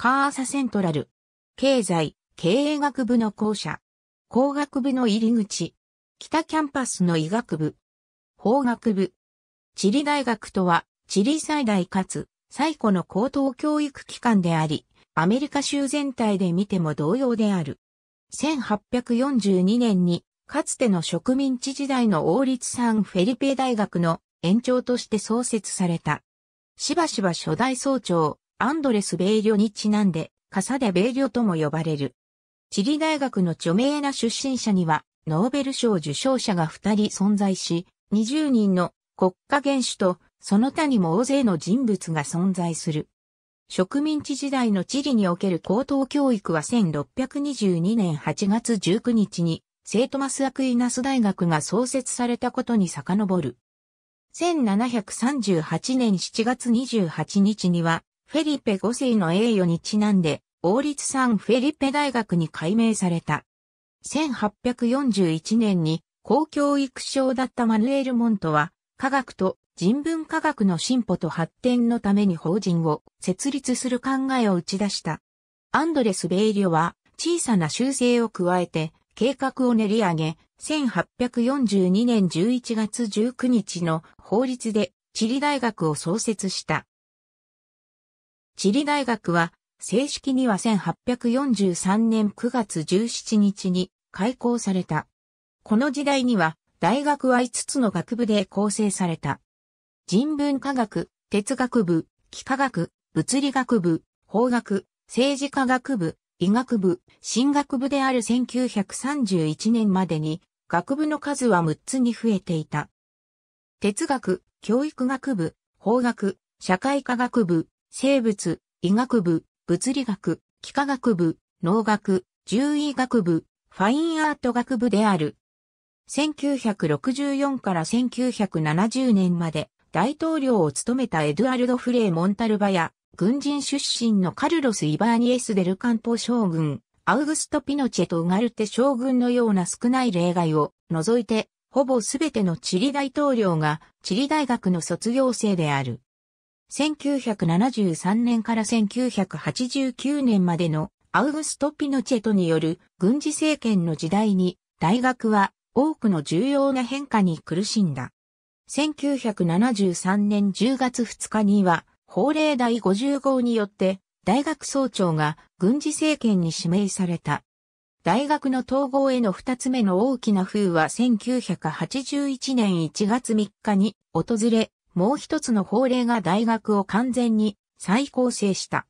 カーサセントラル。経済、経営学部の校舎。工学部の入り口。北キャンパスの医学部。法学部。地理大学とは、地理最大かつ最古の高等教育機関であり、アメリカ州全体で見ても同様である。1842年に、かつての植民地時代の王立サンフェリペ大学の延長として創設された。しばしば初代総長、アンドレス・ベイリョにちなんで、カサデ・ベイリョとも呼ばれる。チリ大学の著名な出身者には、ノーベル賞受賞者が2人存在し、20人の国家元首と、その他にも大勢の人物が存在する。植民地時代のチリにおける高等教育は1622年8月19日に、セイトマス・アクイナス大学が創設されたことに遡る。1738年7月28日には、フェリペ5世の栄誉にちなんで、王立サンフェリペ大学に改名された。1841年に公共育賞だったマヌエル・モントは、科学と人文科学の進歩と発展のために法人を設立する考えを打ち出した。アンドレス・ベイリョは小さな修正を加えて計画を練り上げ、1842年11月19日の法律でチリ大学を創設した。チリ大学は、正式には1843年9月17日に開校された。この時代には、大学は5つの学部で構成された。人文科学、哲学部、幾何学、物理学部、法学、政治科学部、医学部、進学部である1931年までに、学部の数は6つに増えていた。哲学、教育学部、法学、社会科学部、生物、医学部、物理学、幾何学部、農学、獣医学部、ファインアート学部である。1964から1970年まで大統領を務めたエドゥアルド・フレー・モンタルバや軍人出身のカルロス・イバーニエス・デルカンポ将軍、アウグスト・ピノチェとウガルテ将軍のような少ない例外を除いて、ほぼすべてのチリ大統領がチリ大学の卒業生である。1973年から1989年までのアウグスト・ピノチェトによる軍事政権の時代に大学は多くの重要な変化に苦しんだ。1973年10月2日には法令第50号によって大学総長が軍事政権に指名された。大学の統合への二つ目の大きな風は1981年1月3日に訪れ、もう一つの法令が大学を完全に再構成した。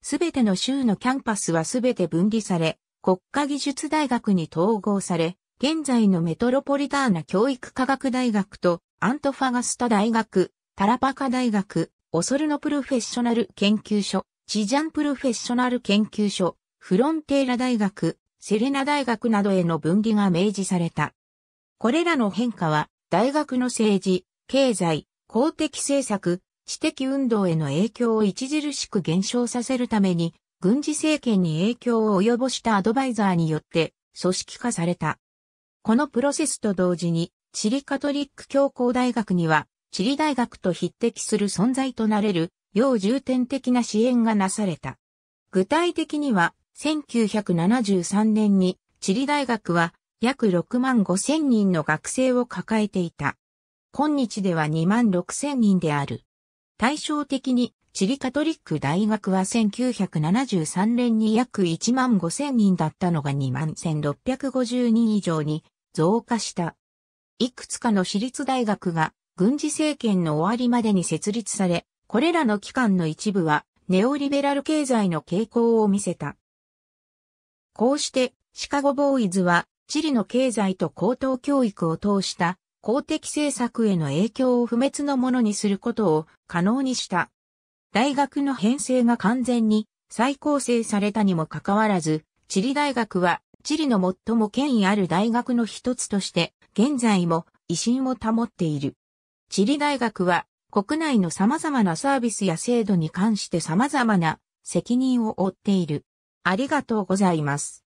すべての州のキャンパスはすべて分離され、国家技術大学に統合され、現在のメトロポリターナ教育科学大学とアントファガスタ大学、タラパカ大学、オソルノプロフェッショナル研究所、チジャンプロフェッショナル研究所、フロンテーラ大学、セレナ大学などへの分離が明示された。これらの変化は、大学の政治、経済、公的政策、知的運動への影響を著しく減少させるために、軍事政権に影響を及ぼしたアドバイザーによって組織化された。このプロセスと同時に、チリカトリック教皇大学には、チリ大学と匹敵する存在となれる、要重点的な支援がなされた。具体的には、1973年に、チリ大学は、約6万5千人の学生を抱えていた。今日では2万6千人である。対照的に、チリカトリック大学は1973年に約1万5千人だったのが2万1650人以上に増加した。いくつかの私立大学が軍事政権の終わりまでに設立され、これらの機関の一部はネオリベラル経済の傾向を見せた。こうしてシカゴボーイズはチリの経済と高等教育を通した公的政策への影響を不滅のものにすることを可能にした。大学の編成が完全に再構成されたにもかかわらず、地理大学は地理の最も権威ある大学の一つとして、現在も威信を保っている。地理大学は国内の様々なサービスや制度に関して様々な責任を負っている。ありがとうございます。